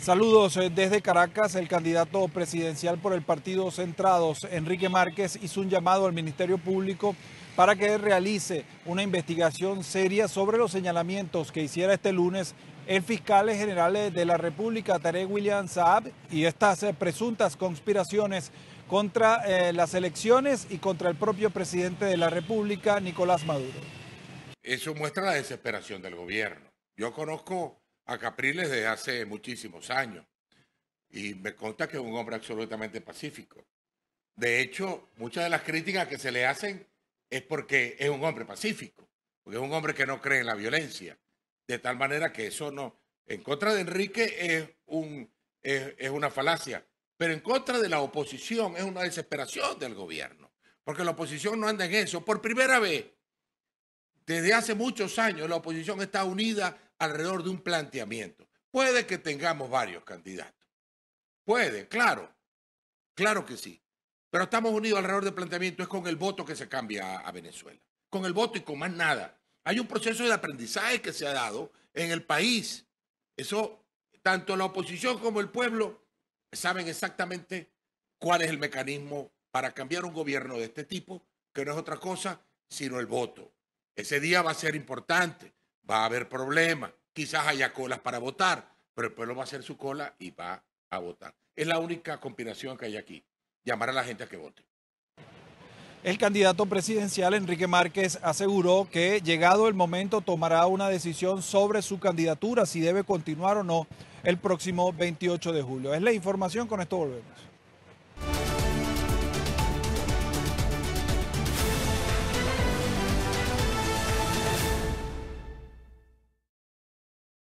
Saludos eh, desde Caracas. El candidato presidencial por el partido Centrados, Enrique Márquez, hizo un llamado al Ministerio Público para que realice una investigación seria sobre los señalamientos que hiciera este lunes el fiscal general de la República, Tarek William Saab, y estas eh, presuntas conspiraciones contra eh, las elecciones y contra el propio presidente de la República, Nicolás Maduro. Eso muestra la desesperación del gobierno. Yo conozco a Capriles desde hace muchísimos años. Y me consta que es un hombre absolutamente pacífico. De hecho, muchas de las críticas que se le hacen es porque es un hombre pacífico, porque es un hombre que no cree en la violencia. De tal manera que eso no, en contra de Enrique es, un, una falacia, pero en contra de la oposición es una desesperación del gobierno, porque la oposición no anda en eso. Por primera vez, desde hace muchos años, la oposición está unida alrededor de un planteamiento. Puede que tengamos varios candidatos. Puede, claro. Claro que sí. Pero estamos unidos alrededor del planteamiento. Es con el voto que se cambia a, Venezuela. Con el voto y con más nada. Hay un proceso de aprendizaje que se ha dado en el país. Eso, tanto la oposición como el pueblo saben exactamente cuál es el mecanismo para cambiar un gobierno de este tipo, que no es otra cosa sino el voto. Ese día va a ser importante va a haber problemas. Quizás haya colas para votar, pero el pueblo va a hacer su cola y va a votar. Es la única combinación que hay aquí, llamar a la gente a que vote. El candidato presidencial Enrique Márquez aseguró que llegado el momento tomará una decisión sobre su candidatura, si debe continuar o no el próximo 28 de julio. Es la información, con esto volvemos.